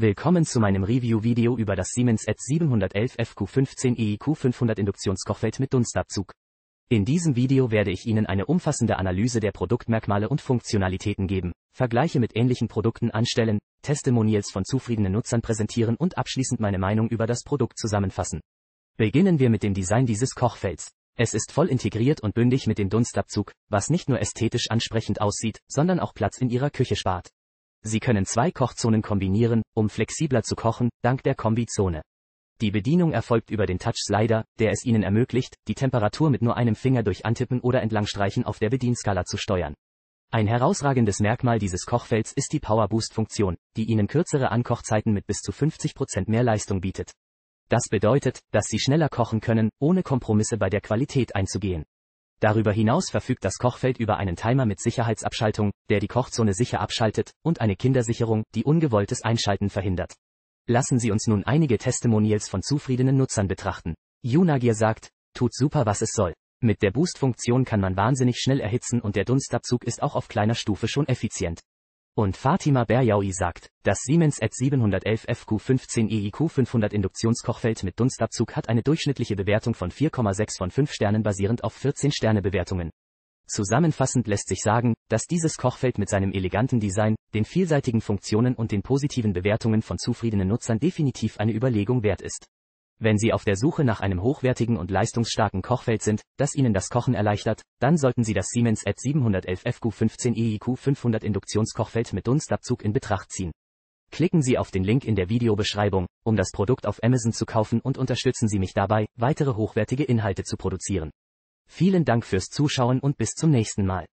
Willkommen zu meinem Review-Video über das Siemens ETS 711 FQ15 EIQ500 Induktionskochfeld mit Dunstabzug. In diesem Video werde ich Ihnen eine umfassende Analyse der Produktmerkmale und Funktionalitäten geben, Vergleiche mit ähnlichen Produkten anstellen, Testimonials von zufriedenen Nutzern präsentieren und abschließend meine Meinung über das Produkt zusammenfassen. Beginnen wir mit dem Design dieses Kochfelds. Es ist voll integriert und bündig mit dem Dunstabzug, was nicht nur ästhetisch ansprechend aussieht, sondern auch Platz in Ihrer Küche spart. Sie können zwei Kochzonen kombinieren, um flexibler zu kochen, dank der Kombizone. Die Bedienung erfolgt über den Touch-Slider, der es Ihnen ermöglicht, die Temperatur mit nur einem Finger durch Antippen oder Entlangstreichen auf der Bedienskala zu steuern. Ein herausragendes Merkmal dieses Kochfelds ist die Power Boost Funktion, die Ihnen kürzere Ankochzeiten mit bis zu 50% Prozent mehr Leistung bietet. Das bedeutet, dass Sie schneller kochen können, ohne Kompromisse bei der Qualität einzugehen. Darüber hinaus verfügt das Kochfeld über einen Timer mit Sicherheitsabschaltung, der die Kochzone sicher abschaltet, und eine Kindersicherung, die ungewolltes Einschalten verhindert. Lassen Sie uns nun einige Testimonials von zufriedenen Nutzern betrachten. Junagir sagt, tut super was es soll. Mit der Boost-Funktion kann man wahnsinnig schnell erhitzen und der Dunstabzug ist auch auf kleiner Stufe schon effizient. Und Fatima Berjaui sagt, das Siemens et 711 FQ15 EIQ 500 Induktionskochfeld mit Dunstabzug hat eine durchschnittliche Bewertung von 4,6 von 5 Sternen basierend auf 14 Sterne Bewertungen. Zusammenfassend lässt sich sagen, dass dieses Kochfeld mit seinem eleganten Design, den vielseitigen Funktionen und den positiven Bewertungen von zufriedenen Nutzern definitiv eine Überlegung wert ist. Wenn Sie auf der Suche nach einem hochwertigen und leistungsstarken Kochfeld sind, das Ihnen das Kochen erleichtert, dann sollten Sie das Siemens at 711 FQ15 EIQ 500 Induktionskochfeld mit Dunstabzug in Betracht ziehen. Klicken Sie auf den Link in der Videobeschreibung, um das Produkt auf Amazon zu kaufen und unterstützen Sie mich dabei, weitere hochwertige Inhalte zu produzieren. Vielen Dank fürs Zuschauen und bis zum nächsten Mal.